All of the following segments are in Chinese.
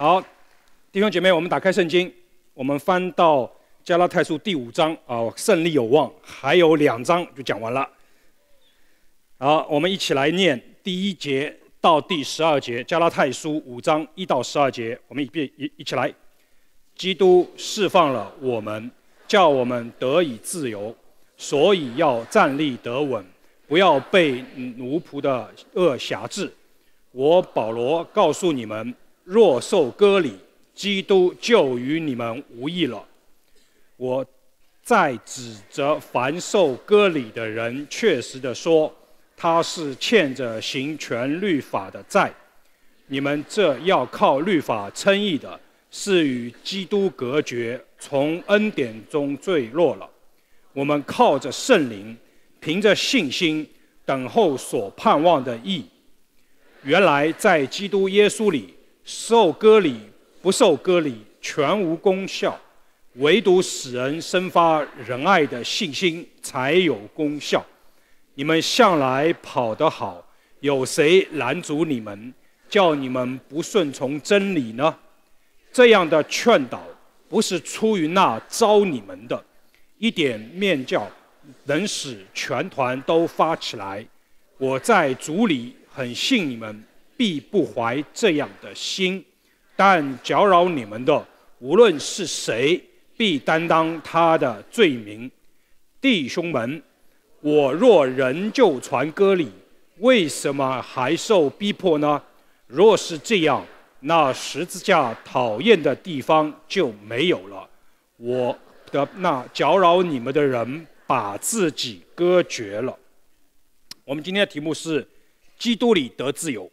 好，弟兄姐妹，我们打开圣经，我们翻到加拉太书第五章啊，胜利有望，还有两章就讲完了。好，我们一起来念第一节到第十二节，加拉太书五章一到十二节，我们一遍一一起来。基督释放了我们，叫我们得以自由，所以要站立得稳，不要被奴仆的恶辖制。我保罗告诉你们。若受割礼，基督就与你们无异了。我在指责凡受割礼的人，确实的说，他是欠着行权律法的债。你们这要靠律法称义的，是与基督隔绝，从恩典中坠落了。我们靠着圣灵，凭着信心，等候所盼望的义。原来在基督耶稣里。受割礼，不受割礼，全无功效；唯独使人生发仁爱的信心，才有功效。你们向来跑得好，有谁拦阻你们，叫你们不顺从真理呢？这样的劝导，不是出于那招你们的，一点面教，能使全团都发起来。我在主里很信你们。必不怀这样的心，但搅扰你们的，无论是谁，必担当他的罪名。弟兄们，我若仍旧传歌里，为什么还受逼迫呢？若是这样，那十字架讨厌的地方就没有了。我的那搅扰你们的人，把自己割绝了。我们今天的题目是：基督里得自由。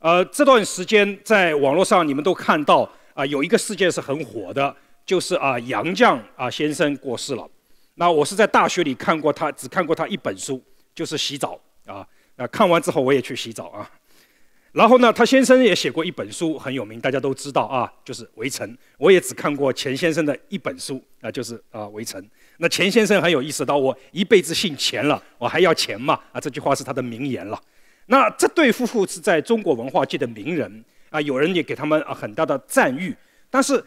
呃，这段时间在网络上你们都看到啊，有一个事件是很火的，就是啊杨绛啊先生过世了。那我是在大学里看过他，只看过他一本书，就是《洗澡》啊。那看完之后我也去洗澡啊。然后呢，他先生也写过一本书很有名，大家都知道啊，就是《围城》。我也只看过钱先生的一本书啊，就是啊《围城》。那钱先生很有意思，到我一辈子姓钱了，我还要钱嘛？啊，这句话是他的名言了。那这对夫妇是在中国文化界的名人啊，有人也给他们啊很大的赞誉。但是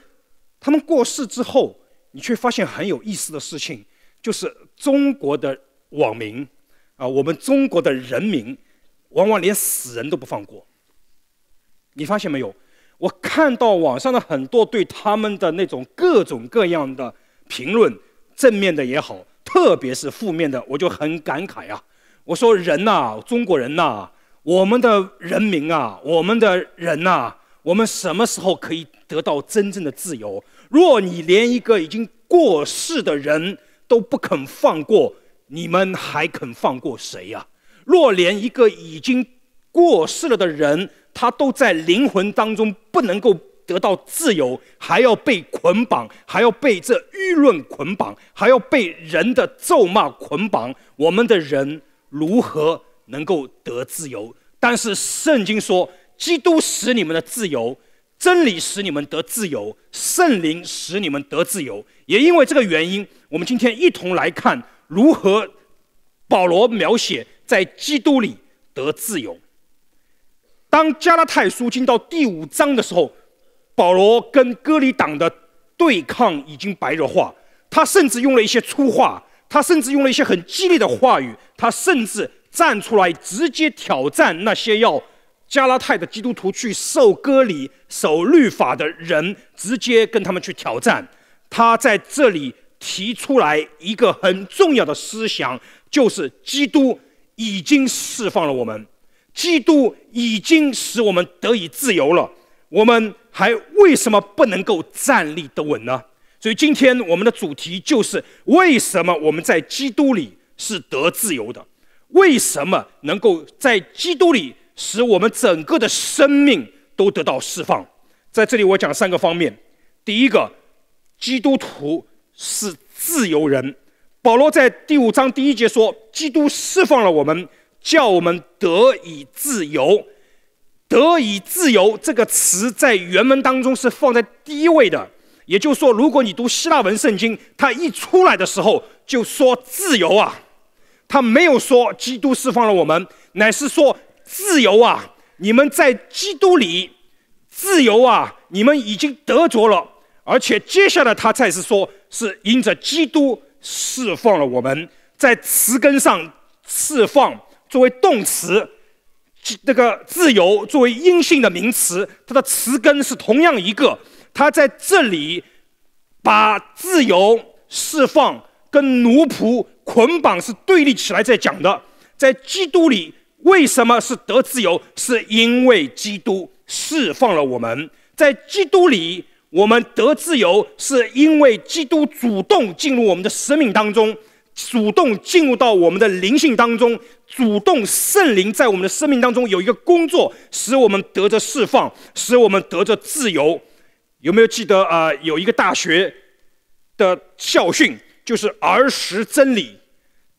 他们过世之后，你却发现很有意思的事情，就是中国的网民啊，我们中国的人民，往往连死人都不放过。你发现没有？我看到网上的很多对他们的那种各种各样的评论，正面的也好，特别是负面的，我就很感慨啊。我说人呐，中国人呐，我们的人民啊，我们的人呐，我们什么时候可以得到真正的自由？若你连一个已经过世的人都不肯放过，你们还肯放过谁呀？若连一个已经过世了的人，他都在灵魂当中不能够得到自由，还要被捆绑，还要被这舆论捆绑，还要被人的咒骂捆绑，我们的人。如何能够得自由？但是圣经说，基督使你们的自由，真理使你们得自由，圣灵使你们得自由。也因为这个原因，我们今天一同来看如何保罗描写在基督里得自由。当加拉太书进到第五章的时候，保罗跟哥利党的对抗已经白热化，他甚至用了一些粗话。他甚至用了一些很激烈的话语，他甚至站出来直接挑战那些要加拉泰的基督徒去受割礼、守律法的人，直接跟他们去挑战。他在这里提出来一个很重要的思想，就是基督已经释放了我们，基督已经使我们得以自由了，我们还为什么不能够站立得稳呢？所以今天我们的主题就是：为什么我们在基督里是得自由的？为什么能够在基督里使我们整个的生命都得到释放？在这里我讲三个方面。第一个，基督徒是自由人。保罗在第五章第一节说：“基督释放了我们，叫我们得以自由。”“得以自由”这个词在原文当中是放在第一位的。也就是说，如果你读希腊文圣经，它一出来的时候就说“自由啊”，他没有说“基督释放了我们”，乃是说“自由啊，你们在基督里自由啊，你们已经得着了”，而且接下来他才是说“是因着基督释放了我们”。在词根上，释放作为动词，那个“自由”作为阴性的名词，它的词根是同样一个。他在这里把自由释放跟奴仆捆绑是对立起来在讲的。在基督里，为什么是得自由？是因为基督释放了我们。在基督里，我们得自由，是因为基督主动进入我们的生命当中，主动进入到我们的灵性当中，主动圣灵在我们的生命当中有一个工作，使我们得着释放，使我们得着自由。有没有记得啊？有一个大学的校训，就是“儿时真理，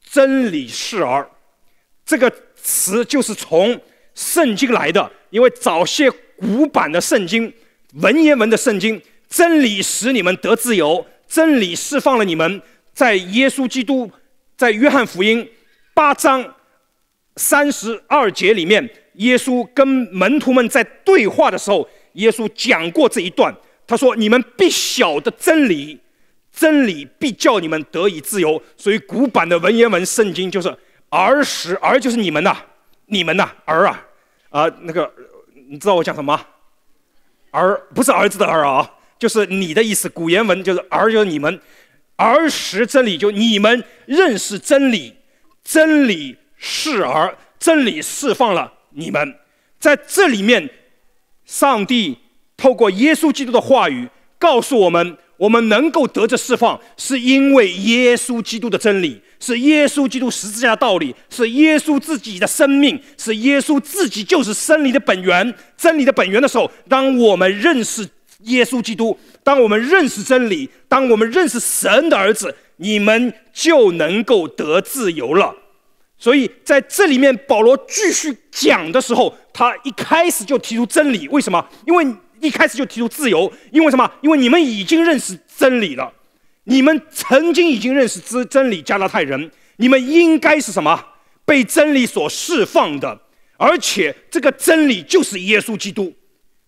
真理是儿”。这个词就是从圣经来的，因为早些古版的圣经，文言文的圣经，“真理使你们得自由”，真理释放了你们。在耶稣基督，在约翰福音八章三十二节里面，耶稣跟门徒们在对话的时候，耶稣讲过这一段。他说：“你们必晓得真理，真理必叫你们得以自由。”所以古板的文言文圣经就是“儿时儿”就是你们呐，你们呐儿啊啊那个，你知道我讲什么？儿不是儿子的儿啊，就是你的意思。古言文就是“儿”就是你们，“儿时真理”就你们认识真理，真理是儿，真理释放了你们。在这里面，上帝。透过耶稣基督的话语告诉我们，我们能够得着释放，是因为耶稣基督的真理，是耶稣基督实质架的道理，是耶稣自己的生命，是耶稣自己就是真理的本源，真理的本源的时候，当我们认识耶稣基督，当我们认识真理，当我们认识神的儿子，你们就能够得自由了。所以在这里面，保罗继续讲的时候，他一开始就提出真理，为什么？因为。一开始就提出自由，因为什么？因为你们已经认识真理了，你们曾经已经认识真真理，加拉太人，你们应该是什么？被真理所释放的，而且这个真理就是耶稣基督，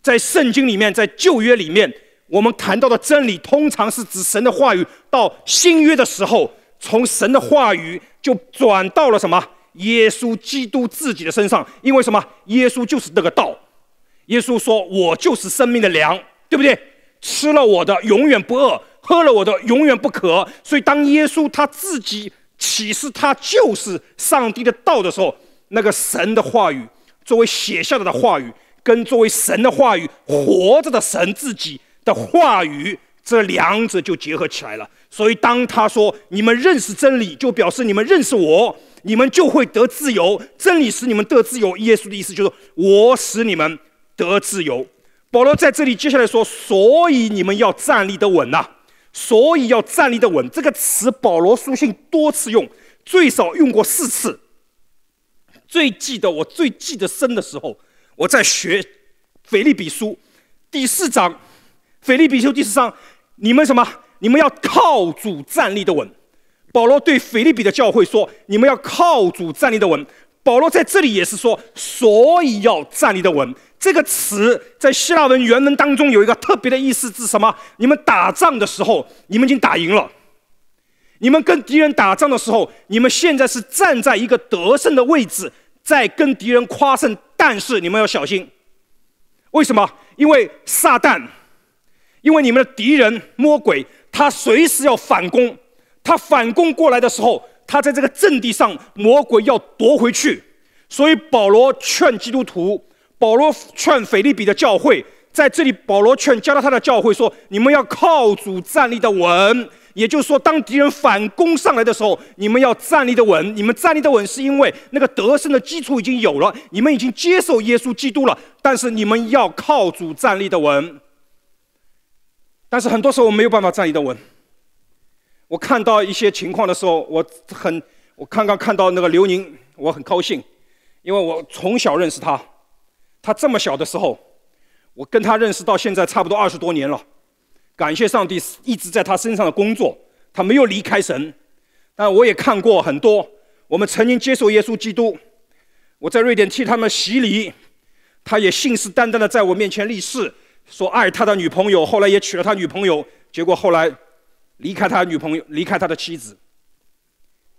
在圣经里面，在旧约里面，我们谈到的真理通常是指神的话语；到新约的时候，从神的话语就转到了什么？耶稣基督自己的身上，因为什么？耶稣就是那个道。耶稣说：“我就是生命的粮，对不对？吃了我的，永远不饿；喝了我的，永远不渴。所以当耶稣他自己启示他就是上帝的道的时候，那个神的话语作为写下来的话语，跟作为神的话语，活着的神自己的话语这两者就结合起来了。所以当他说‘你们认识真理，就表示你们认识我，你们就会得自由。真理使你们得自由。’耶稣的意思就是我使你们。”得自由。保罗在这里接下来说：“所以你们要站立得稳呐，所以要站立得稳。”这个词，保罗书信多次用，最少用过四次。最记得我最记得深的时候，我在学《腓利比书》第四章，《腓利比书》第四章，你们什么？你们要靠主站立得稳。保罗对腓利比的教会说：“你们要靠主站立得稳。”保罗在这里也是说：“所以要站立得稳。”这个词在希腊文原文当中有一个特别的意思，是什么？你们打仗的时候，你们已经打赢了；你们跟敌人打仗的时候，你们现在是站在一个得胜的位置，在跟敌人夸胜。但是你们要小心，为什么？因为撒旦，因为你们的敌人魔鬼，他随时要反攻。他反攻过来的时候，他在这个阵地上，魔鬼要夺回去。所以保罗劝基督徒。保罗劝腓利比的教会，在这里，保罗劝加拉太的教会说：“你们要靠主站立的稳。”也就是说，当敌人反攻上来的时候，你们要站立的稳。你们站立的稳，是因为那个得胜的基础已经有了，你们已经接受耶稣基督了。但是，你们要靠主站立的稳。但是，很多时候我没有办法站立的稳。我看到一些情况的时候，我很……我刚刚看到那个刘宁，我很高兴，因为我从小认识他。他这么小的时候，我跟他认识到现在差不多二十多年了。感谢上帝一直在他身上的工作，他没有离开神。但我也看过很多，我们曾经接受耶稣基督，我在瑞典替他们洗礼，他也信誓旦旦的在我面前立誓，说爱他的女朋友，后来也娶了他女朋友，结果后来离开他女朋友，离开他的妻子。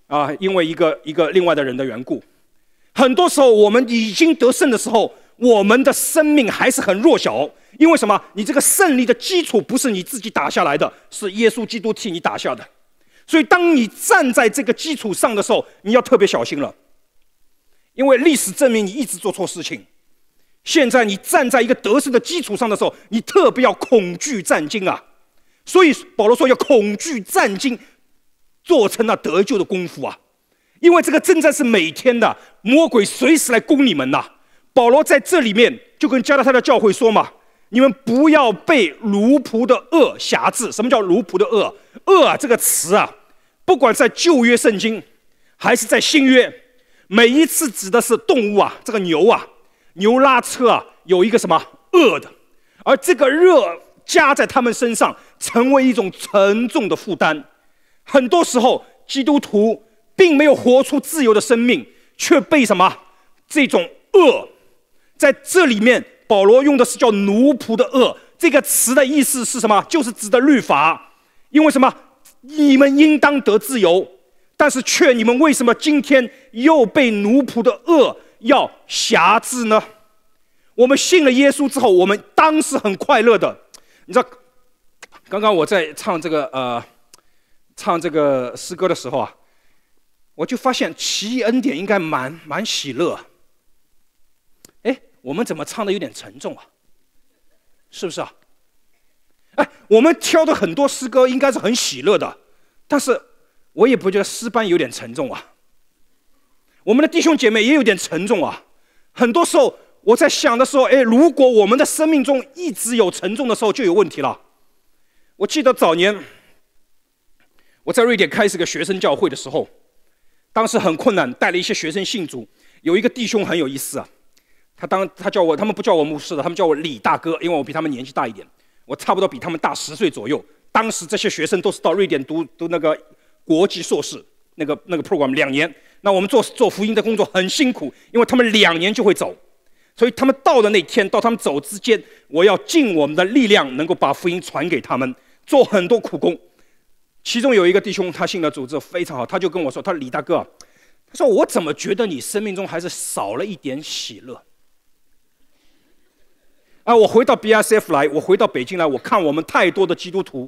啊，因为一个一个另外的人的缘故，很多时候我们已经得胜的时候。我们的生命还是很弱小，因为什么？你这个胜利的基础不是你自己打下来的，是耶稣基督替你打下的。所以，当你站在这个基础上的时候，你要特别小心了。因为历史证明你一直做错事情，现在你站在一个得胜的基础上的时候，你特别要恐惧战兢啊。所以，保罗说要恐惧战兢，做成了得救的功夫啊。因为这个征战是每天的，魔鬼随时来攻你们呐。保罗在这里面就跟加拉太的教会说嘛：“你们不要被奴仆的恶辖制。”什么叫奴仆的恶？恶啊这个词啊，不管在旧约圣经还是在新约，每一次指的是动物啊，这个牛啊，牛拉车啊，有一个什么恶的，而这个热加在他们身上，成为一种沉重的负担。很多时候，基督徒并没有活出自由的生命，却被什么这种恶在这里面，保罗用的是叫“奴仆的恶”这个词的意思是什么？就是指的律法，因为什么？你们应当得自由，但是却你们为什么今天又被奴仆的恶要辖制呢？我们信了耶稣之后，我们当时很快乐的，你知道，刚刚我在唱这个呃，唱这个诗歌的时候啊，我就发现奇异恩典应该满满喜乐。我们怎么唱的有点沉重啊？是不是啊？哎，我们挑的很多诗歌应该是很喜乐的，但是我也不觉得诗班有点沉重啊。我们的弟兄姐妹也有点沉重啊。很多时候我在想的时候，哎，如果我们的生命中一直有沉重的时候，就有问题了。我记得早年我在瑞典开始个学生教会的时候，当时很困难，带了一些学生信主，有一个弟兄很有意思啊。他当他叫我，他们不叫我牧师的，他们叫我李大哥，因为我比他们年纪大一点，我差不多比他们大十岁左右。当时这些学生都是到瑞典读读那个国际硕士那个那个 program 两年。那我们做做福音的工作很辛苦，因为他们两年就会走，所以他们到的那天到他们走之间，我要尽我们的力量能够把福音传给他们，做很多苦工。其中有一个弟兄，他信了组织非常好，他就跟我说：“他李大哥，他说我怎么觉得你生命中还是少了一点喜乐？”啊，我回到 B r C F 来，我回到北京来，我看我们太多的基督徒，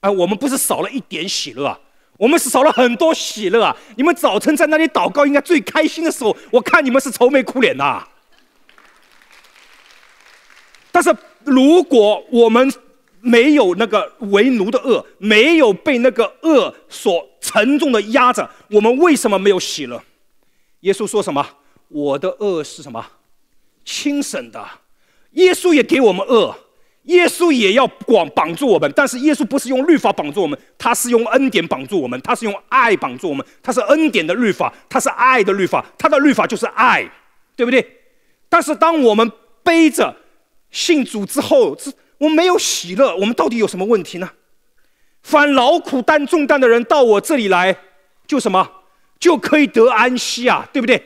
啊，我们不是少了一点喜乐啊，我们是少了很多喜乐啊。你们早晨在那里祷告，应该最开心的时候，我看你们是愁眉苦脸呐。但是如果我们没有那个为奴的恶，没有被那个恶所沉重的压着，我们为什么没有喜乐？耶稣说什么？我的恶是什么？轻省的。耶稣也给我们恶，耶稣也要绑绑住我们，但是耶稣不是用律法绑住我们，他是用恩典绑住我们，他是用爱绑住我们，他是恩典的律法，他是爱的律法，他的律法就是爱，对不对？但是当我们背着信主之后，这我们没有喜乐，我们到底有什么问题呢？凡劳苦担重担的人到我这里来，就什么就可以得安息啊，对不对？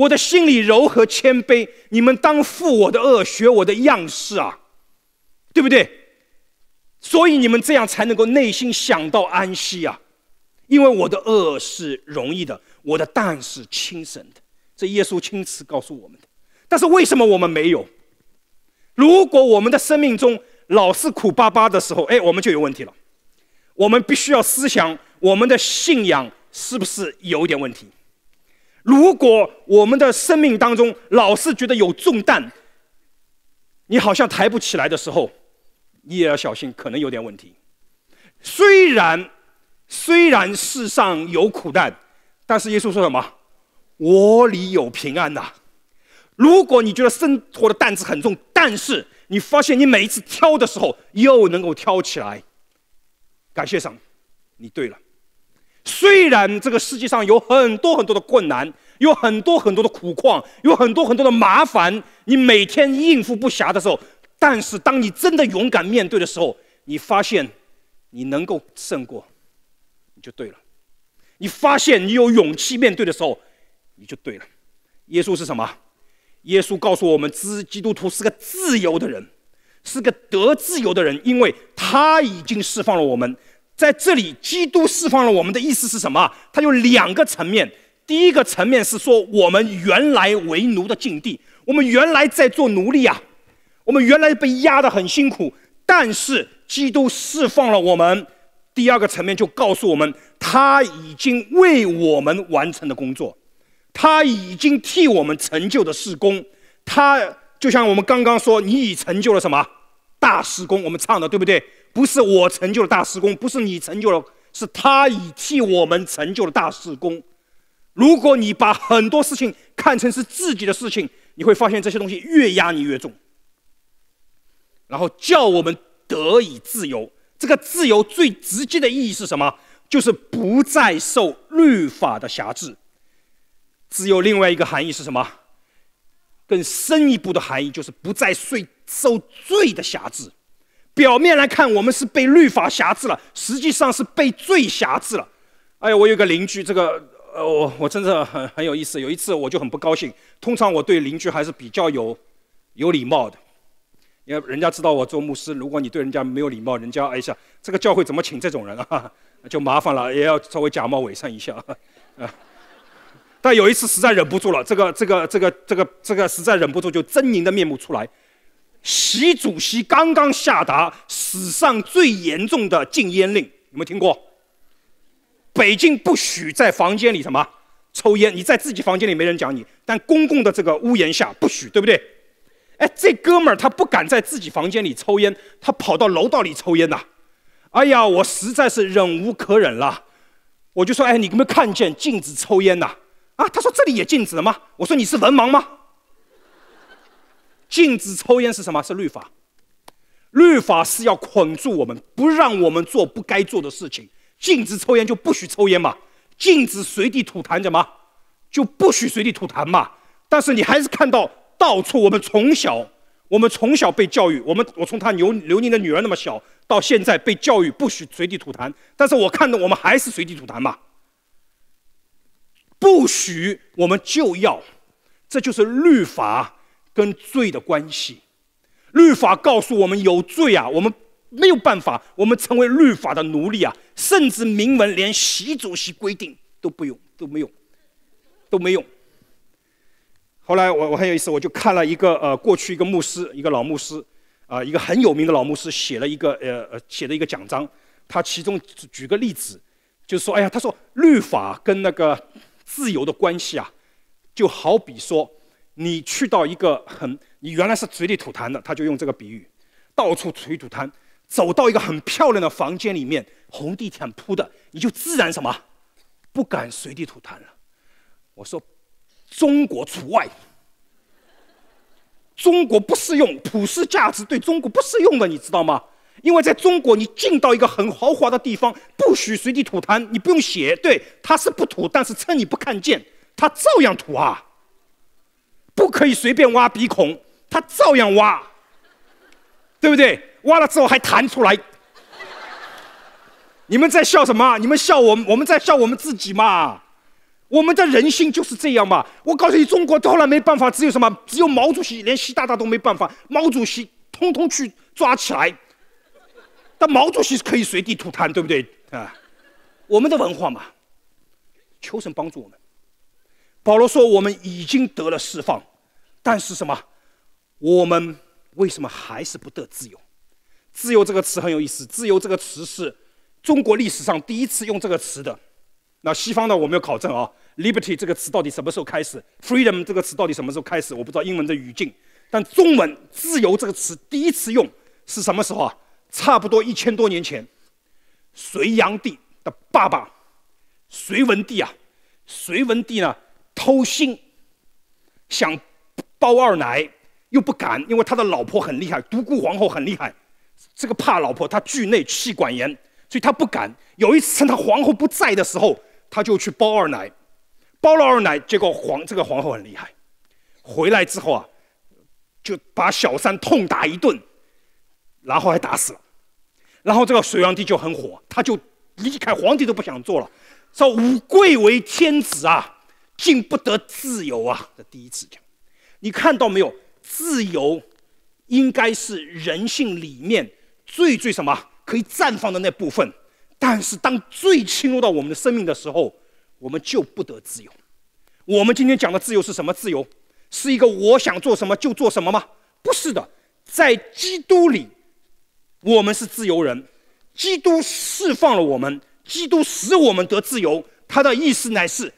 我的心里柔和谦卑，你们当负我的恶，学我的样式啊，对不对？所以你们这样才能够内心想到安息啊，因为我的恶是容易的，我的淡是轻省的，这耶稣亲自告诉我们的。但是为什么我们没有？如果我们的生命中老是苦巴巴的时候，哎，我们就有问题了。我们必须要思想我们的信仰是不是有点问题。如果我们的生命当中老是觉得有重担，你好像抬不起来的时候，你也要小心，可能有点问题。虽然虽然世上有苦难，但是耶稣说什么？我里有平安呐。如果你觉得生活的担子很重，但是你发现你每一次挑的时候又能够挑起来，感谢上，你对了。虽然这个世界上有很多很多的困难，有很多很多的苦况，有很多很多的麻烦，你每天应付不暇的时候，但是当你真的勇敢面对的时候，你发现你能够胜过，你就对了；你发现你有勇气面对的时候，你就对了。耶稣是什么？耶稣告诉我们，知基督徒是个自由的人，是个得自由的人，因为他已经释放了我们。在这里，基督释放了我们的意思是什么？它有两个层面。第一个层面是说我们原来为奴的境地，我们原来在做奴隶啊，我们原来被压得很辛苦。但是基督释放了我们。第二个层面就告诉我们，他已经为我们完成的工作，他已经替我们成就的事工。他就像我们刚刚说，你已成就了什么大事工？我们唱的对不对？不是我成就了大师功，不是你成就了，是他已替我们成就了大师功。如果你把很多事情看成是自己的事情，你会发现这些东西越压你越重。然后叫我们得以自由，这个自由最直接的意义是什么？就是不再受律法的辖制。自由另外一个含义是什么？更深一步的含义就是不再受受罪的辖制。表面来看，我们是被律法辖制了，实际上是被罪辖制了。哎呀，我有个邻居，这个呃，我我真的很很有意思。有一次我就很不高兴，通常我对邻居还是比较有有礼貌的，因为人家知道我做牧师，如果你对人家没有礼貌，人家哎一下，这个教会怎么请这种人啊，就麻烦了，也要稍微假冒伪善一下。啊，但有一次实在忍不住了，这个这个这个这个这个实在忍不住，就狰狞的面目出来。习主席刚刚下达史上最严重的禁烟令，有没有听过？北京不许在房间里什么抽烟，你在自己房间里没人讲你，但公共的这个屋檐下不许，对不对？哎，这哥们儿他不敢在自己房间里抽烟，他跑到楼道里抽烟呐。哎呀，我实在是忍无可忍了，我就说，哎，你有没有看见禁止抽烟呐？啊，他说这里也禁止了吗？我说你是文盲吗？禁止抽烟是什么？是律法，律法是要捆住我们，不让我们做不该做的事情。禁止抽烟就不许抽烟嘛？禁止随地吐痰怎么？就不许随地吐痰嘛？但是你还是看到到处，我们从小，我们从小被教育，我们我从他刘刘宁的女儿那么小到现在被教育不许随地吐痰，但是我看到我们还是随地吐痰嘛？不许我们就要，这就是律法。跟罪的关系，律法告诉我们有罪啊，我们没有办法，我们成为律法的奴隶啊，甚至明文连习主席规定都不用，都没用，都没用。后来我我还有一次，我就看了一个呃，过去一个牧师，一个老牧师啊，一个很有名的老牧师，写了一个呃呃，写了一个奖章，他其中举个例子，就是说，哎呀，他说律法跟那个自由的关系啊，就好比说。你去到一个很，你原来是嘴里吐痰的，他就用这个比喻，到处随吐痰，走到一个很漂亮的房间里面，红地毯铺的，你就自然什么，不敢随地吐痰了。我说，中国除外，中国不适用普世价值对中国不适用的，你知道吗？因为在中国，你进到一个很豪华的地方，不许随地吐痰，你不用写，对，他是不吐，但是趁你不看见，他照样吐啊。不可以随便挖鼻孔，他照样挖，对不对？挖了之后还弹出来。你们在笑什么？你们笑我们？我们在笑我们自己嘛？我们的人性就是这样嘛？我告诉你，中国后来没办法，只有什么？只有毛主席，连习大大都没办法。毛主席通通去抓起来，但毛主席可以随地吐痰，对不对？啊，我们的文化嘛，求神帮助我们。保罗说：“我们已经得了释放，但是什么？我们为什么还是不得自由？自由这个词很有意思。自由这个词是中国历史上第一次用这个词的。那西方呢？我没有考证啊。liberty 这个词到底什么时候开始？freedom 这个词到底什么时候开始？我不知道英文的语境。但中文‘自由’这个词第一次用是什么时候啊？差不多一千多年前，隋炀帝的爸爸，隋文帝啊，隋文帝呢？”偷腥，想包二奶，又不敢，因为他的老婆很厉害，独孤皇后很厉害。这个怕老婆，他惧内、气管炎，所以他不敢。有一次趁他皇后不在的时候，他就去包二奶，包了二奶，结果皇这个皇后很厉害，回来之后啊，就把小三痛打一顿，然后还打死了。然后这个隋炀帝就很火，他就离开皇帝都不想做了，说吾贵为天子啊。进不得自由啊！这第一次讲，你看到没有？自由，应该是人性里面最最什么可以绽放的那部分。但是当最侵入到我们的生命的时候，我们就不得自由。我们今天讲的自由是什么？自由，是一个我想做什么就做什么吗？不是的，在基督里，我们是自由人。基督释放了我们，基督使我们得自由。他的意思乃是。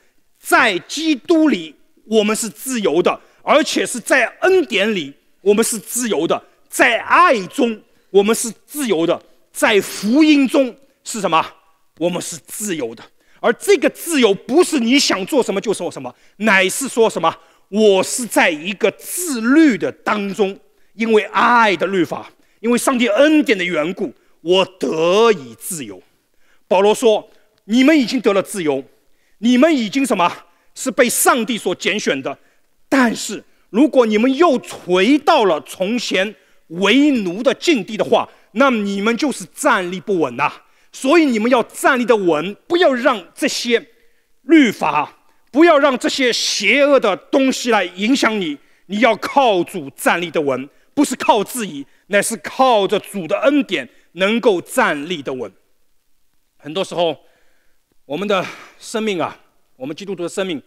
在基督里，我们是自由的；而且是在恩典里，我们是自由的；在爱中，我们是自由的；在福音中，是什么？我们是自由的。而这个自由不是你想做什么就做什么，乃是说什么我是在一个自律的当中，因为爱的律法，因为上帝恩典的缘故，我得以自由。保罗说：“你们已经得了自由。”你们已经什么？是被上帝所拣选的，但是如果你们又回到了从前为奴的境地的话，那你们就是站立不稳呐。所以你们要站立的稳，不要让这些律法，不要让这些邪恶的东西来影响你。你要靠主站立的稳，不是靠自己，乃是靠着主的恩典能够站立的稳。很多时候。我们的生命啊，我们基督徒的生命，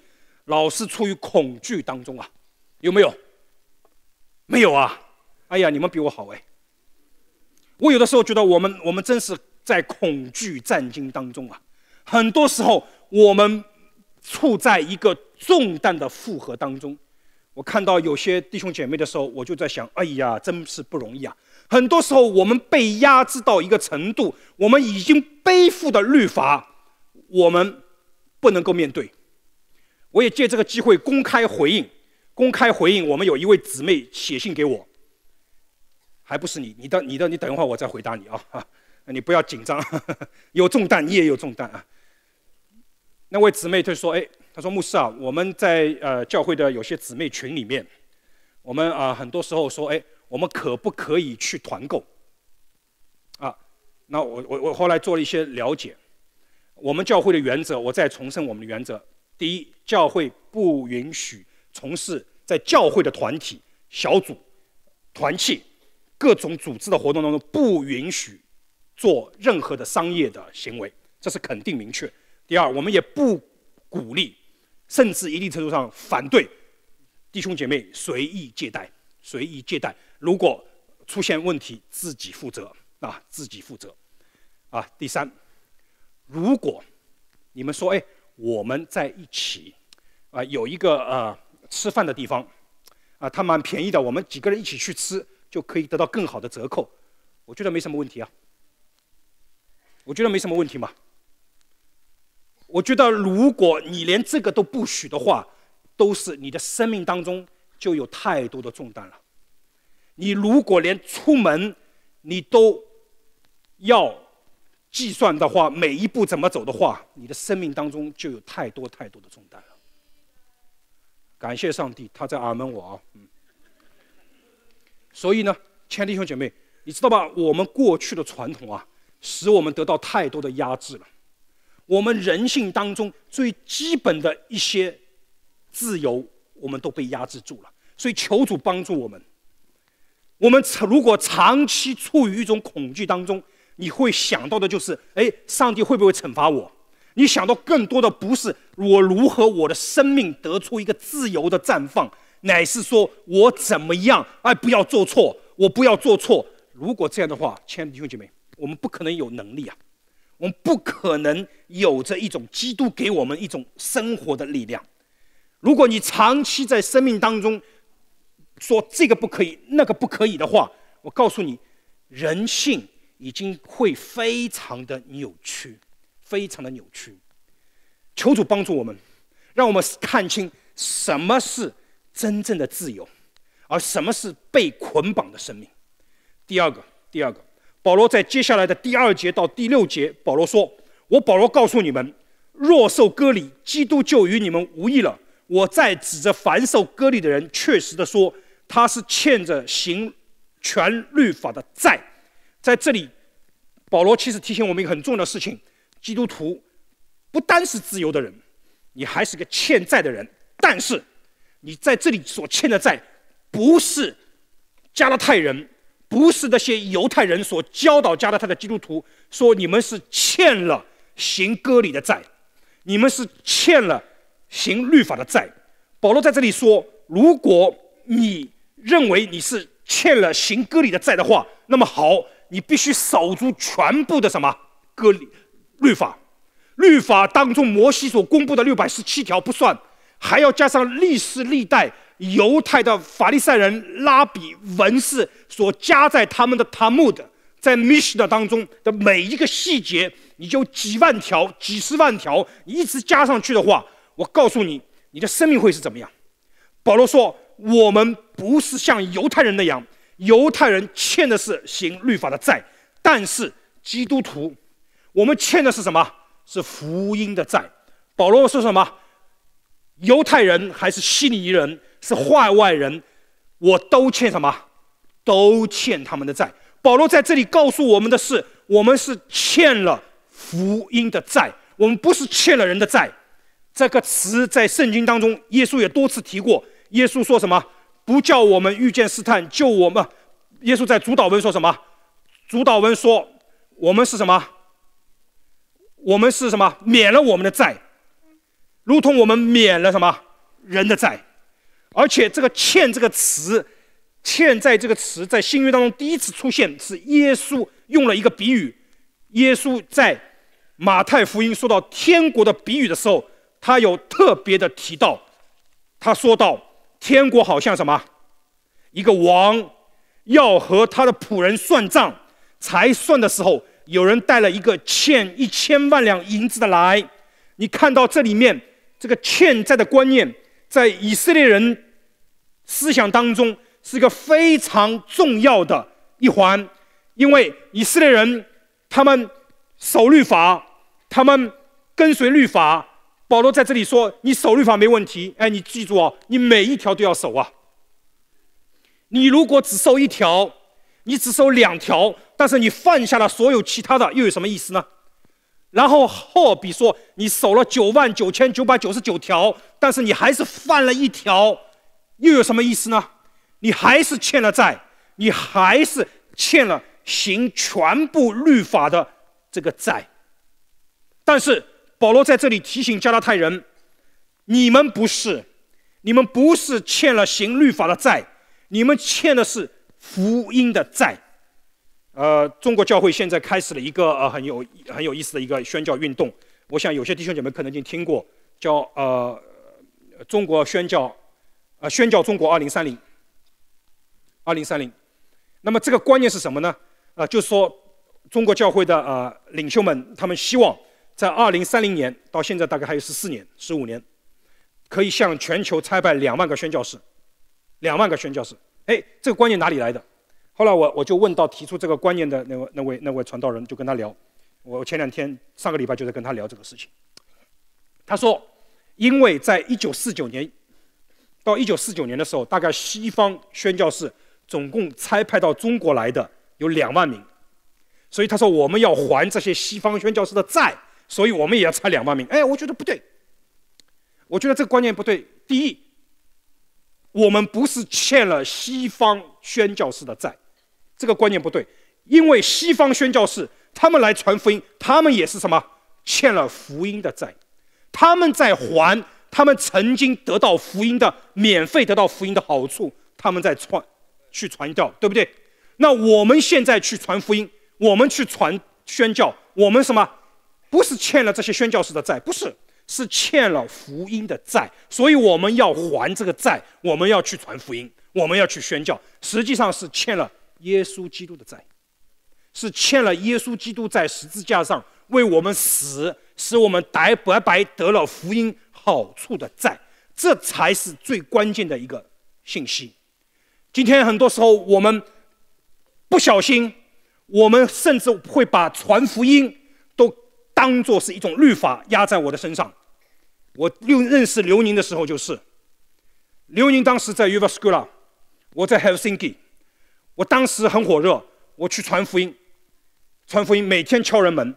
老是处于恐惧当中啊，有没有？没有啊？哎呀，你们比我好哎。我有的时候觉得我们我们真是在恐惧战惊当中啊。很多时候我们处在一个重担的负荷当中。我看到有些弟兄姐妹的时候，我就在想，哎呀，真是不容易啊。很多时候我们被压制到一个程度，我们已经背负的律法。我们不能够面对，我也借这个机会公开回应，公开回应。我们有一位姊妹写信给我，还不是你，你等，你等，你等一会儿我再回答你啊，啊，你不要紧张，有重担你也有重担啊。那位姊妹就说：“哎，她说，牧师啊，我们在呃教会的有些姊妹群里面，我们啊很多时候说，哎，我们可不可以去团购？啊，那我我我后来做了一些了解。”我们教会的原则，我再重申我们的原则：第一，教会不允许从事在教会的团体、小组、团契、各种组织的活动当中不允许做任何的商业的行为，这是肯定明确。第二，我们也不鼓励，甚至一定程度上反对弟兄姐妹随意借贷，随意借贷，如果出现问题，自己负责啊，自己负责啊。第三。如果你们说，哎，我们在一起，啊，有一个呃吃饭的地方，啊，它蛮便宜的，我们几个人一起去吃就可以得到更好的折扣，我觉得没什么问题啊。我觉得没什么问题嘛。我觉得如果你连这个都不许的话，都是你的生命当中就有太多的重担了。你如果连出门，你都要。计算的话，每一步怎么走的话，你的生命当中就有太多太多的重担了。感谢上帝，他在耳门我啊，嗯。所以呢，亲爱的弟兄姐妹，你知道吧？我们过去的传统啊，使我们得到太多的压制了。我们人性当中最基本的一些自由，我们都被压制住了。所以求主帮助我们。我们如果长期处于一种恐惧当中。你会想到的就是，哎，上帝会不会惩罚我？你想到更多的不是我如何我的生命得出一个自由的绽放，乃是说我怎么样？哎，不要做错，我不要做错。如果这样的话，亲爱的弟兄姐妹，我们不可能有能力啊，我们不可能有着一种基督给我们一种生活的力量。如果你长期在生命当中说这个不可以，那个不可以的话，我告诉你，人性。已经会非常的扭曲，非常的扭曲。求主帮助我们，让我们看清什么是真正的自由，而什么是被捆绑的生命。第二个，第二个，保罗在接下来的第二节到第六节，保罗说：“我保罗告诉你们，若受割礼，基督就与你们无异了。我在指着凡受割礼的人，确实的说，他是欠着行全律法的债，在这里。”保罗其实提醒我们一个很重要的事情：基督徒不单是自由的人，你还是个欠债的人。但是你在这里所欠的债，不是加拉太人，不是那些犹太人所教导加拉太的基督徒说你们是欠了行割礼的债，你们是欠了行律法的债。保罗在这里说，如果你认为你是欠了行割礼的债的话，那么好。你必须守住全部的什么？各律法、律法当中，摩西所公布的六百十七条不算，还要加上历史历代犹太的法利赛人、拉比文士所加在他们的塔木的，在米什的当中的每一个细节，你就几万条、几十万条，一直加上去的话，我告诉你，你的生命会是怎么样？保罗说：“我们不是像犹太人那样。”犹太人欠的是行律法的债，但是基督徒，我们欠的是什么？是福音的债。保罗说什么？犹太人还是希利尼人，是坏外人，我都欠什么？都欠他们的债。保罗在这里告诉我们的是：我们是欠了福音的债，我们不是欠了人的债。这个词在圣经当中，耶稣也多次提过。耶稣说什么？不叫我们遇见试探，就我们，耶稣在主导文说什么？主导文说我们是什么？我们是什么？免了我们的债，如同我们免了什么人的债？而且这个“欠”这个词，“欠债”这个词，在新约当中第一次出现，是耶稣用了一个比喻。耶稣在马太福音说到天国的比喻的时候，他有特别的提到，他说到。天国好像什么，一个王要和他的仆人算账，才算的时候，有人带了一个欠一千万两银子的来。你看到这里面这个欠债的观念，在以色列人思想当中是一个非常重要的一环，因为以色列人他们守律法，他们跟随律法。保罗在这里说：“你守律法没问题，哎，你记住哦，你每一条都要守啊。你如果只守一条，你只守两条，但是你犯下了所有其他的，又有什么意思呢？然后后比说，你守了九万九千九百九十九条，但是你还是犯了一条，又有什么意思呢？你还是欠了债，你还是欠了行全部律法的这个债，但是。”保罗在这里提醒加拉太人：“你们不是，你们不是欠了行律法的债，你们欠的是福音的债。”呃，中国教会现在开始了一个呃很有很有意思的一个宣教运动。我想有些弟兄姐妹可能已经听过，叫呃中国宣教，呃宣教中国二零三零，二零三零。那么这个观念是什么呢？呃，就是说中国教会的呃领袖们，他们希望。在二零三零年到现在，大概还有十四年、十五年，可以向全球差派两万个宣教士，两万个宣教士。哎，这个观念哪里来的？后来我我就问到提出这个观念的那位那位那位传道人，就跟他聊。我前两天上个礼拜就在跟他聊这个事情。他说，因为在一九四九年到一九四九年的时候，大概西方宣教士总共差派到中国来的有两万名，所以他说我们要还这些西方宣教士的债。所以我们也要差两万名。哎，我觉得不对，我觉得这个观念不对。第一，我们不是欠了西方宣教士的债，这个观念不对。因为西方宣教士他们来传福音，他们也是什么？欠了福音的债，他们在还他们曾经得到福音的免费得到福音的好处，他们在传去传教，对不对？那我们现在去传福音，我们去传宣教，我们什么？不是欠了这些宣教师的债，不是，是欠了福音的债，所以我们要还这个债，我们要去传福音，我们要去宣教，实际上是欠了耶稣基督的债，是欠了耶稣基督在十字架上为我们死，使我们白白得了福音好处的债，这才是最关键的一个信息。今天很多时候我们不小心，我们甚至会把传福音。当做是一种律法压在我的身上。我六认识刘宁的时候，就是刘宁当时在 Uvascola，我在 Helsinki，我当时很火热，我去传福音，传福音每天敲人门，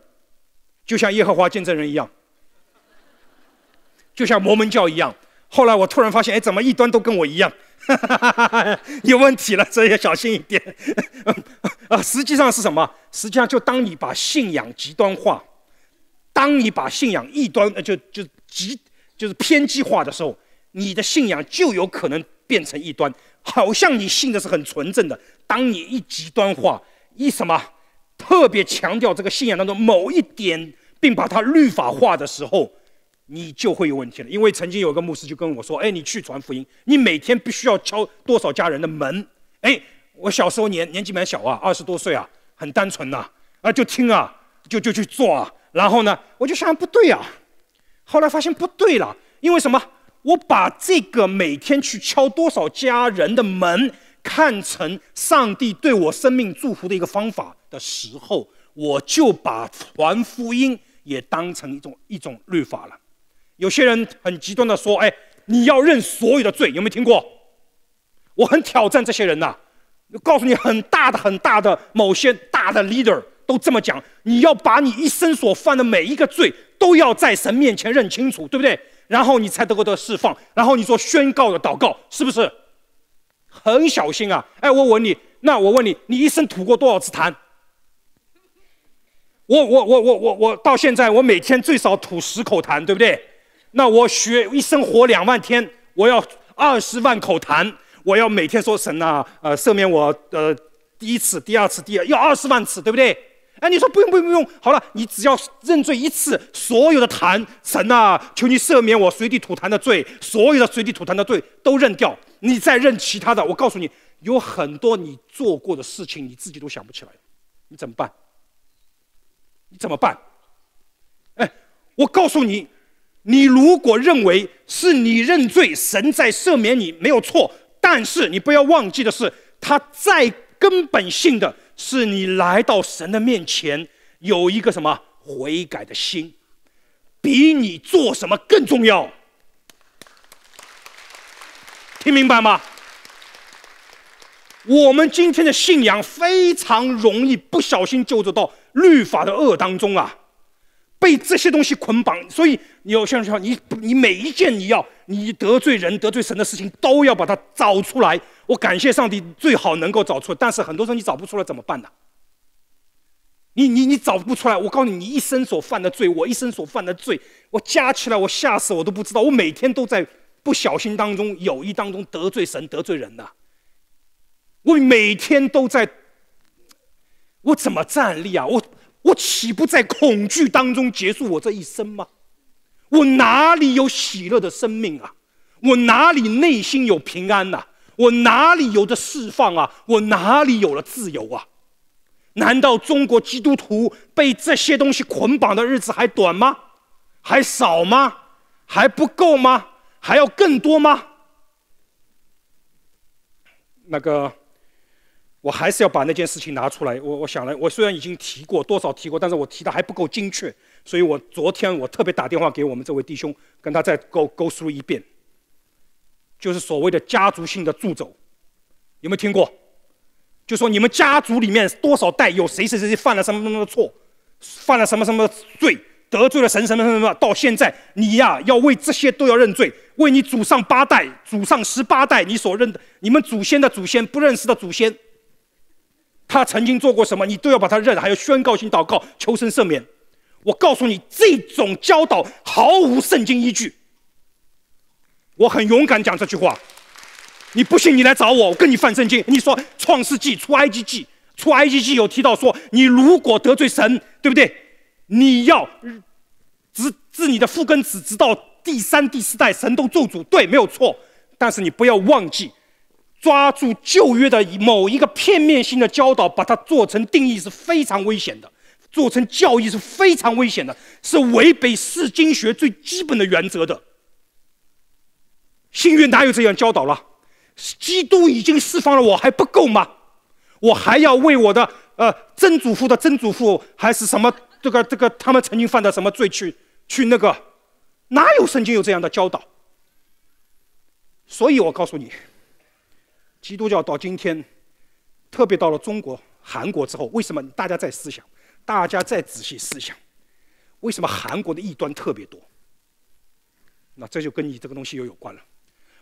就像耶和华见证人一样，就像摩门教一样。后来我突然发现，哎，怎么一端都跟我一样？有问题了，这要小心一点。啊，实际上是什么？实际上就当你把信仰极端化。当你把信仰异端，呃，就就极，就是偏激化的时候，你的信仰就有可能变成异端。好像你信的是很纯正的，当你一极端化，一什么，特别强调这个信仰当中某一点，并把它律法化的时候，你就会有问题了。因为曾经有个牧师就跟我说：“哎，你去传福音，你每天必须要敲多少家人的门？”哎，我小时候年年纪蛮小啊，二十多岁啊，很单纯呐，啊，就听啊，就就去做啊。然后呢，我就想不对啊，后来发现不对了，因为什么？我把这个每天去敲多少家人的门看成上帝对我生命祝福的一个方法的时候，我就把传福音也当成一种一种律法了。有些人很极端的说：“哎，你要认所有的罪，有没有听过？”我很挑战这些人呐，就告诉你很大的很大的某些大的 leader。都这么讲，你要把你一生所犯的每一个罪，都要在神面前认清楚，对不对？然后你才得过的释放。然后你说宣告的祷告，是不是？很小心啊！哎，我问你，那我问你，你一生吐过多少次痰？我我我我我我到现在，我每天最少吐十口痰，对不对？那我学一生活两万天，我要二十万口痰，我要每天说神啊，呃，赦免我，呃，第一次、第二次、第二，要二十万次，对不对？哎，你说不用不用不用，好了，你只要认罪一次，所有的痰神呐，求你赦免我随地吐痰的罪，所有的随地吐痰的罪都认掉，你再认其他的。我告诉你，有很多你做过的事情，你自己都想不起来，你怎么办？你怎么办？哎，我告诉你，你如果认为是你认罪，神在赦免你，没有错，但是你不要忘记的是，他在根本性的。是你来到神的面前有一个什么悔改的心，比你做什么更重要。听明白吗？我们今天的信仰非常容易不小心就走到律法的恶当中啊。被这些东西捆绑，所以你要像像你你每一件你要你得罪人、得罪神的事情，都要把它找出来。我感谢上帝，最好能够找出，但是很多时候你找不出来怎么办呢？你你你找不出来，我告诉你，你一生所犯的罪，我一生所犯的罪，我加起来，我吓死我都不知道，我每天都在不小心当中、有意当中得罪神、得罪人呢。我每天都在，我怎么站立啊？我。我岂不在恐惧当中结束我这一生吗？我哪里有喜乐的生命啊？我哪里内心有平安呢？我哪里有的释放啊？我哪里有了自由啊？难道中国基督徒被这些东西捆绑的日子还短吗？还少吗？还不够吗？还要更多吗？那个。我还是要把那件事情拿出来。我我想了，我虽然已经提过多少提过，但是我提的还不够精确。所以，我昨天我特别打电话给我们这位弟兄，跟他再勾勾述一遍，就是所谓的家族性的助走，有没有听过？就说你们家族里面多少代有谁谁谁犯了什么什么的错，犯了什么什么罪，得罪了神什么什么什么，到现在你呀要为这些都要认罪，为你祖上八代、祖上十八代你所认的你们祖先的祖先不认识的祖先。他曾经做过什么，你都要把他认，还有宣告性祷告求神赦免。我告诉你，这种教导毫无圣经依据。我很勇敢讲这句话，你不信你来找我，我跟你犯圣经。你说《创世纪》出埃及记》《出埃及记》有提到说，你如果得罪神，对不对？你要直至你的父跟子，直到第三第四代，神都咒诅，对，没有错。但是你不要忘记。抓住旧约的某一个片面性的教导，把它做成定义是非常危险的，做成教义是非常危险的，是违背释经学最基本的原则的。新约哪有这样教导了？基督已经释放了我还不够吗？我还要为我的呃曾祖父的曾祖父还是什么这个这个他们曾经犯的什么罪去去那个？哪有圣经有这样的教导？所以我告诉你。基督教到今天，特别到了中国、韩国之后，为什么大家在思想，大家在仔细思想，为什么韩国的异端特别多？那这就跟你这个东西又有关了。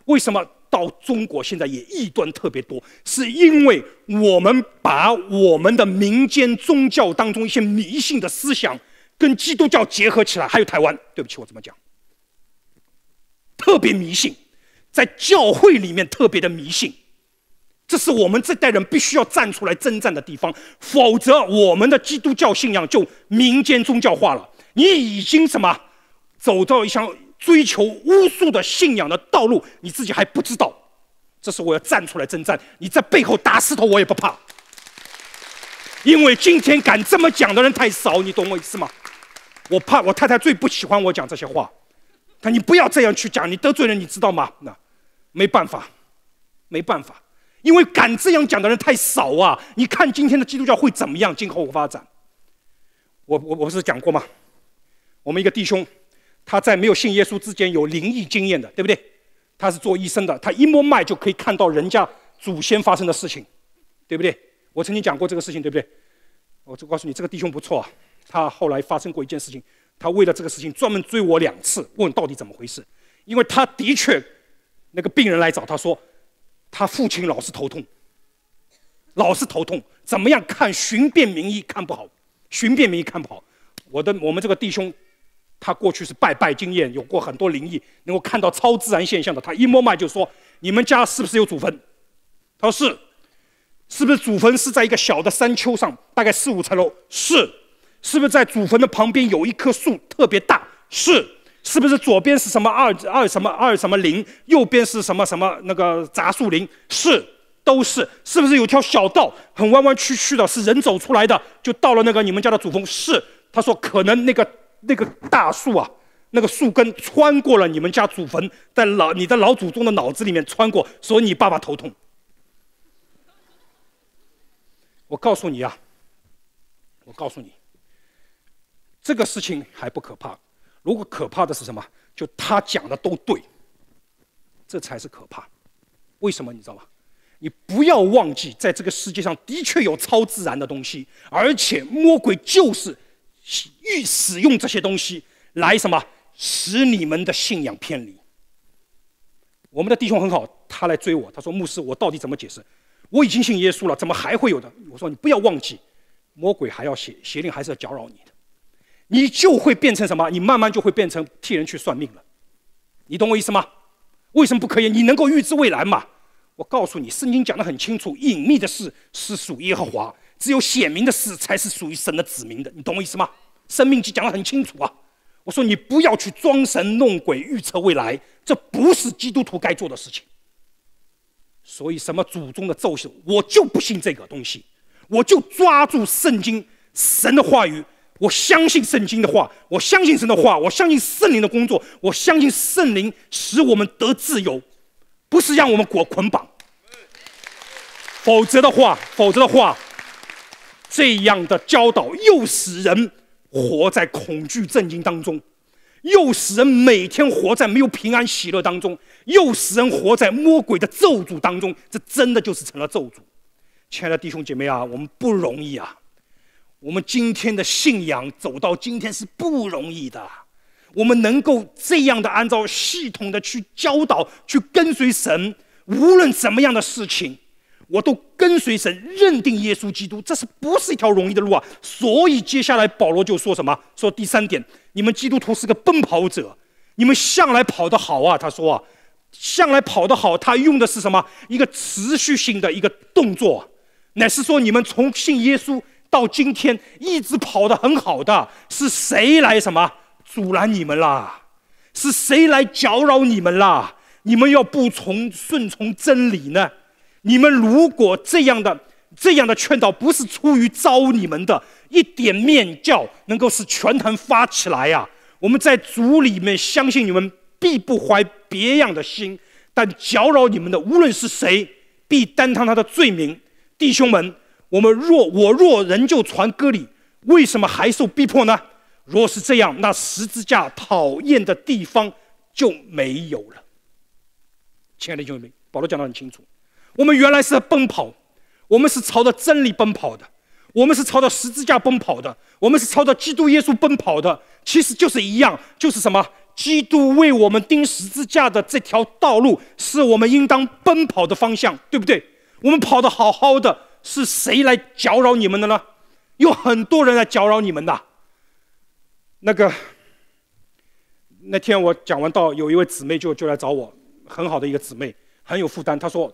为什么到中国现在也异端特别多？是因为我们把我们的民间宗教当中一些迷信的思想跟基督教结合起来。还有台湾，对不起，我这么讲，特别迷信，在教会里面特别的迷信。这是我们这代人必须要站出来征战的地方，否则我们的基督教信仰就民间宗教化了。你已经什么，走到一项追求巫术的信仰的道路，你自己还不知道。这是我要站出来征战，你在背后打石头我也不怕。因为今天敢这么讲的人太少，你懂我意思吗？我怕我太太最不喜欢我讲这些话，她你不要这样去讲，你得罪人，你知道吗？那没办法，没办法。因为敢这样讲的人太少啊！你看今天的基督教会怎么样？今后发展？我我我不是讲过吗？我们一个弟兄，他在没有信耶稣之前有灵异经验的，对不对？他是做医生的，他一摸脉就可以看到人家祖先发生的事情，对不对？我曾经讲过这个事情，对不对？我就告诉你，这个弟兄不错啊。他后来发生过一件事情，他为了这个事情专门追我两次，问到底怎么回事，因为他的确，那个病人来找他说。他父亲老是头痛，老是头痛，怎么样看？寻遍名医看不好，寻遍名医看不好。我的我们这个弟兄，他过去是拜拜经验，有过很多灵异，能够看到超自然现象的。他一摸脉就说：“你们家是不是有祖坟？”他说：“是，是不是祖坟是在一个小的山丘上，大概四五层楼？”是，是不是在祖坟的旁边有一棵树特别大？是。是不是左边是什么二二什么二什么林，右边是什么什么那个杂树林？是，都是。是不是有条小道很弯弯曲曲的，是人走出来的，就到了那个你们家的祖坟？是。他说，可能那个那个大树啊，那个树根穿过了你们家祖坟，在老你的老祖宗的脑子里面穿过，所以你爸爸头痛。我告诉你啊，我告诉你，这个事情还不可怕。如果可怕的是什么？就他讲的都对，这才是可怕。为什么你知道吗？你不要忘记，在这个世界上的确有超自然的东西，而且魔鬼就是欲使用这些东西来什么，使你们的信仰偏离。我们的弟兄很好，他来追我，他说：“牧师，我到底怎么解释？我已经信耶稣了，怎么还会有的？”我说：“你不要忘记，魔鬼还要邪邪灵还是要搅扰你。”你就会变成什么？你慢慢就会变成替人去算命了，你懂我意思吗？为什么不可以？你能够预知未来吗？我告诉你，圣经讲得很清楚，隐秘的事是属耶和华，只有显明的事才是属于神的指明的。你懂我意思吗？《生命记》讲得很清楚啊。我说你不要去装神弄鬼预测未来，这不是基督徒该做的事情。所以什么祖宗的咒术，我就不信这个东西，我就抓住圣经神的话语。我相信圣经的话，我相信神的话，我相信圣灵的工作，我相信圣灵使我们得自由，不是让我们裹捆绑。否则的话，否则的话，这样的教导又使人活在恐惧震惊当中，又使人每天活在没有平安喜乐当中，又使人活在魔鬼的咒诅当中。这真的就是成了咒诅。亲爱的弟兄姐妹啊，我们不容易啊。我们今天的信仰走到今天是不容易的，我们能够这样的按照系统的去教导、去跟随神，无论什么样的事情，我都跟随神，认定耶稣基督，这是不是一条容易的路啊？所以接下来保罗就说什么？说第三点，你们基督徒是个奔跑者，你们向来跑得好啊。他说啊，向来跑得好，他用的是什么？一个持续性的一个动作，乃是说你们从信耶稣。到今天一直跑得很好的是谁来什么阻拦你们啦？是谁来搅扰你们啦？你们要不从顺从真理呢？你们如果这样的这样的劝导不是出于招你们的一点面教，能够使全堂发起来呀？我们在主里面相信你们必不怀别样的心，但搅扰你们的无论是谁，必担当他的罪名，弟兄们。我们若我若仍旧传歌里，为什么还受逼迫呢？若是这样，那十字架讨厌的地方就没有了。亲爱的弟们，保罗讲得很清楚：我们原来是在奔跑，我们是朝着真理奔跑的，我们是朝着十字架奔跑的，我们是朝着基督耶稣奔跑的。其实就是一样，就是什么？基督为我们钉十字架的这条道路，是我们应当奔跑的方向，对不对？我们跑得好好的。是谁来搅扰你们的呢？有很多人来搅扰你们的。那个那天我讲完到，有一位姊妹就就来找我，很好的一个姊妹，很有负担。她说，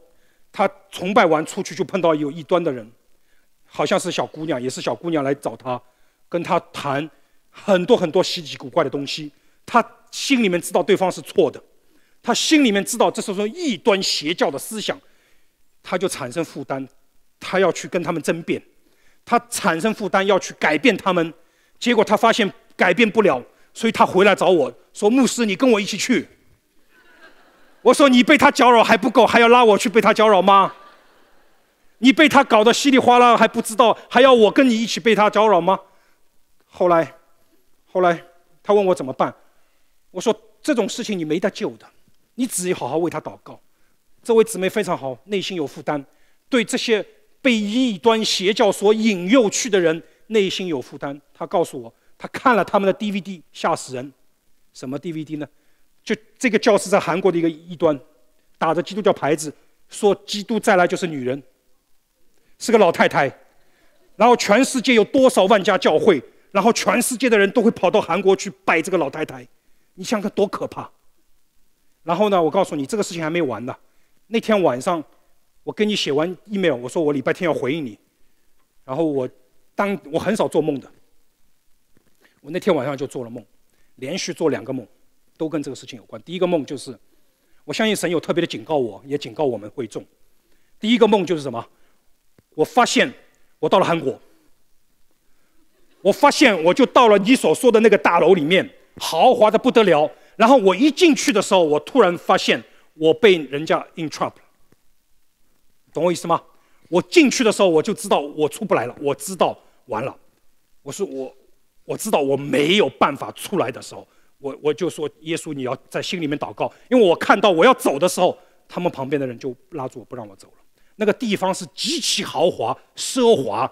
她崇拜完出去就碰到有异端的人，好像是小姑娘，也是小姑娘来找她，跟她谈很多很多稀奇古怪的东西。她心里面知道对方是错的，她心里面知道这是种异端邪教的思想，她就产生负担。他要去跟他们争辩，他产生负担要去改变他们，结果他发现改变不了，所以他回来找我说：“牧师，你跟我一起去。”我说：“你被他搅扰还不够，还要拉我去被他搅扰吗？你被他搞得稀里哗啦还不知道，还要我跟你一起被他搅扰吗？”后来，后来他问我怎么办，我说：“这种事情你没得救的，你只有好好为他祷告。”这位姊妹非常好，内心有负担，对这些。被异端邪教所引诱去的人内心有负担。他告诉我，他看了他们的 DVD，吓死人。什么 DVD 呢？就这个教是在韩国的一个异端，打着基督教牌子，说基督再来就是女人，是个老太太。然后全世界有多少万家教会？然后全世界的人都会跑到韩国去拜这个老太太。你想想多可怕？然后呢，我告诉你，这个事情还没有完呢。那天晚上。我跟你写完 email，我说我礼拜天要回应你，然后我当我很少做梦的，我那天晚上就做了梦，连续做两个梦，都跟这个事情有关。第一个梦就是，我相信神有特别的警告，我也警告我们会中。第一个梦就是什么？我发现我到了韩国，我发现我就到了你所说的那个大楼里面，豪华的不得了。然后我一进去的时候，我突然发现我被人家 in trouble 懂我意思吗？我进去的时候我就知道我出不来了，我知道完了。我说我，我知道我没有办法出来的时候，我我就说耶稣，你要在心里面祷告，因为我看到我要走的时候，他们旁边的人就拉住我不让我走了。那个地方是极其豪华奢华，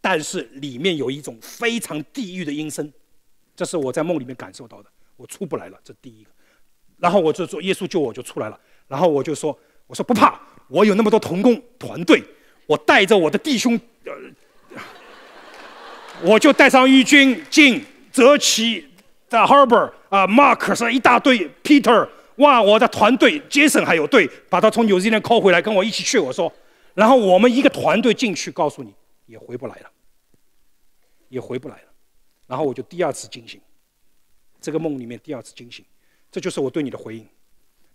但是里面有一种非常地狱的阴声，这是我在梦里面感受到的。我出不来了，这第一个。然后我就说耶稣救我，就出来了。然后我就说我说不怕。我有那么多同工团队，我带着我的弟兄，我就带上玉军进泽奇的 Harbor 啊，Mark 是一大堆 p e t e r 哇，我的团队 Jason 还有队，把他从纽西兰 call 回来跟我一起去，我说，然后我们一个团队进去，告诉你也回不来了，也回不来了，然后我就第二次惊醒，这个梦里面第二次惊醒，这就是我对你的回应，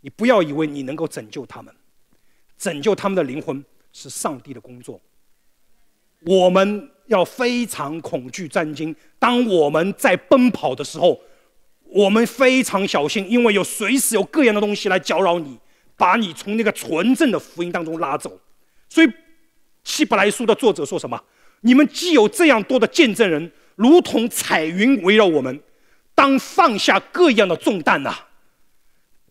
你不要以为你能够拯救他们。拯救他们的灵魂是上帝的工作。我们要非常恐惧战惊。当我们在奔跑的时候，我们非常小心，因为有随时有各样的东西来搅扰你，把你从那个纯正的福音当中拉走。所以《希伯来书》的作者说什么？你们既有这样多的见证人，如同彩云围绕我们，当放下各样的重担啊，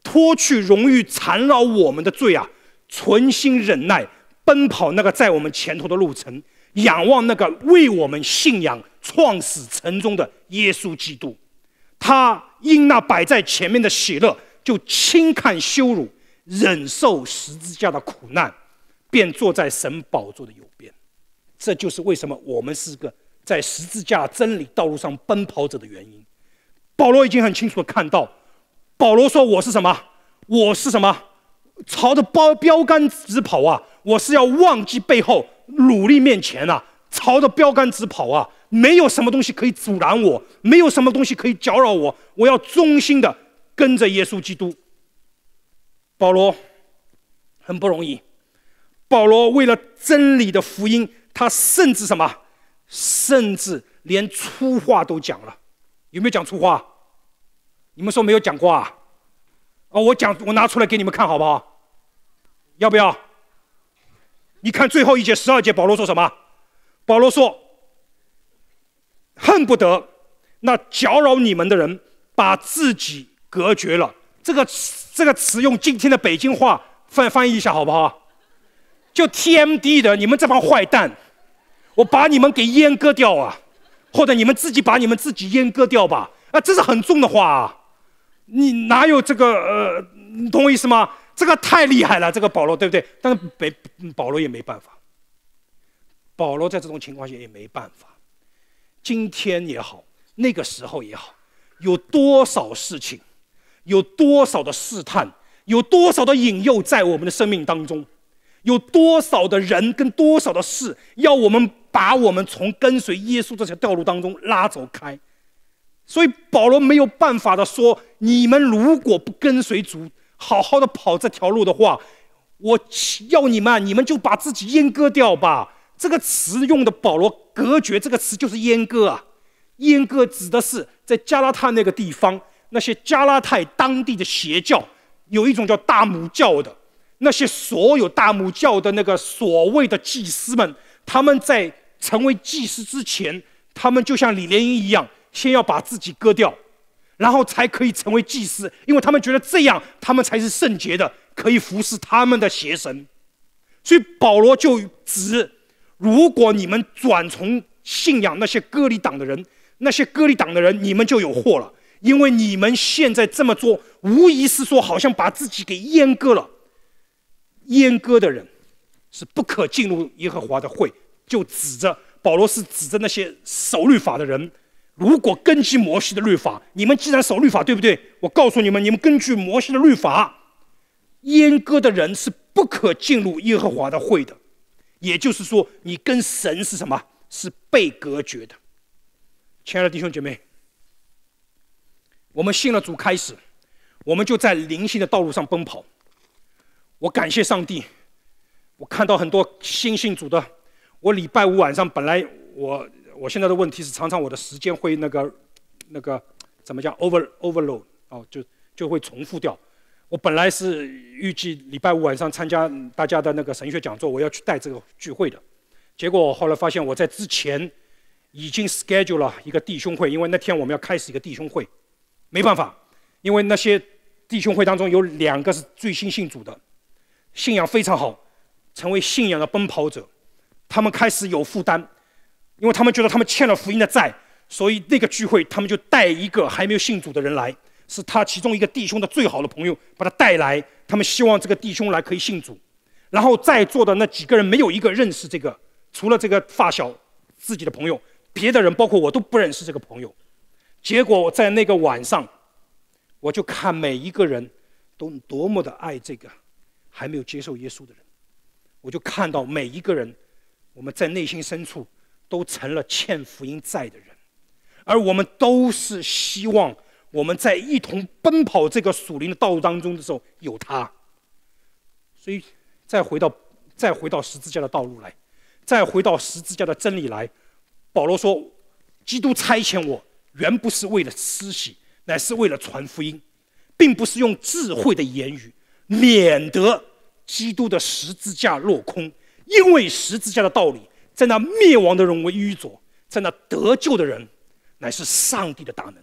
脱去容易缠绕我们的罪啊。存心忍耐，奔跑那个在我们前头的路程，仰望那个为我们信仰创始成终的耶稣基督，他因那摆在前面的喜乐，就轻看羞辱，忍受十字架的苦难，便坐在神宝座的右边。这就是为什么我们是个在十字架真理道路上奔跑者的原因。保罗已经很清楚的看到，保罗说：“我是什么？我是什么？”朝着标标杆直跑啊！我是要忘记背后，努力面前啊！朝着标杆直跑啊！没有什么东西可以阻拦我，没有什么东西可以搅扰我。我要忠心的跟着耶稣基督。保罗很不容易，保罗为了真理的福音，他甚至什么，甚至连粗话都讲了。有没有讲粗话？你们说没有讲过啊？啊，我讲，我拿出来给你们看好不好？要不要？你看最后一节，十二节，保罗说什么？保罗说：“恨不得那搅扰你们的人把自己隔绝了。”这个这个词用今天的北京话翻翻译一下好不好？就 TMD 的，你们这帮坏蛋，我把你们给阉割掉啊，或者你们自己把你们自己阉割掉吧。啊，这是很重的话。啊！你哪有这个？呃，你懂我意思吗？这个太厉害了，这个保罗对不对？但是北保罗也没办法，保罗在这种情况下也没办法。今天也好，那个时候也好，有多少事情，有多少的试探，有多少的引诱在我们的生命当中，有多少的人跟多少的事要我们把我们从跟随耶稣这条道路当中拉走开。所以保罗没有办法的说：“你们如果不跟随主，好好的跑这条路的话，我要你们，你们就把自己阉割掉吧。”这个词用的保罗“隔绝”这个词就是阉割啊。阉割指的是在加拉太那个地方，那些加拉太当地的邪教，有一种叫大母教的，那些所有大母教的那个所谓的祭司们，他们在成为祭司之前，他们就像李莲英一样。先要把自己割掉，然后才可以成为祭司，因为他们觉得这样他们才是圣洁的，可以服侍他们的邪神。所以保罗就指：如果你们转从信仰那些割礼党的人，那些割礼党的人，你们就有祸了，因为你们现在这么做，无疑是说好像把自己给阉割了。阉割的人是不可进入耶和华的会。就指着保罗是指着那些守律法的人。如果根据摩西的律法，你们既然守律法，对不对？我告诉你们，你们根据摩西的律法，阉割的人是不可进入耶和华的会的，也就是说，你跟神是什么？是被隔绝的。亲爱的弟兄姐妹，我们信了主开始，我们就在灵性的道路上奔跑。我感谢上帝，我看到很多新信主的，我礼拜五晚上本来我。我现在的问题是，常常我的时间会那个、那个怎么讲 over overload 哦，就就会重复掉。我本来是预计礼拜五晚上参加大家的那个神学讲座，我要去带这个聚会的，结果后来发现我在之前已经 schedule 了一个弟兄会，因为那天我们要开始一个弟兄会，没办法，因为那些弟兄会当中有两个是最新信主的，信仰非常好，成为信仰的奔跑者，他们开始有负担。因为他们觉得他们欠了福音的债，所以那个聚会他们就带一个还没有信主的人来，是他其中一个弟兄的最好的朋友把他带来，他们希望这个弟兄来可以信主。然后在座的那几个人没有一个认识这个，除了这个发小自己的朋友，别的人包括我都不认识这个朋友。结果在那个晚上，我就看每一个人都多么的爱这个还没有接受耶稣的人，我就看到每一个人，我们在内心深处。都成了欠福音债的人，而我们都是希望我们在一同奔跑这个属灵的道路当中的时候有他。所以，再回到再回到十字架的道路来，再回到十字架的真理来。保罗说：“基督差遣我，原不是为了施洗，乃是为了传福音，并不是用智慧的言语，免得基督的十字架落空，因为十字架的道理。”在那灭亡的人为愚拙，在那得救的人，乃是上帝的大能。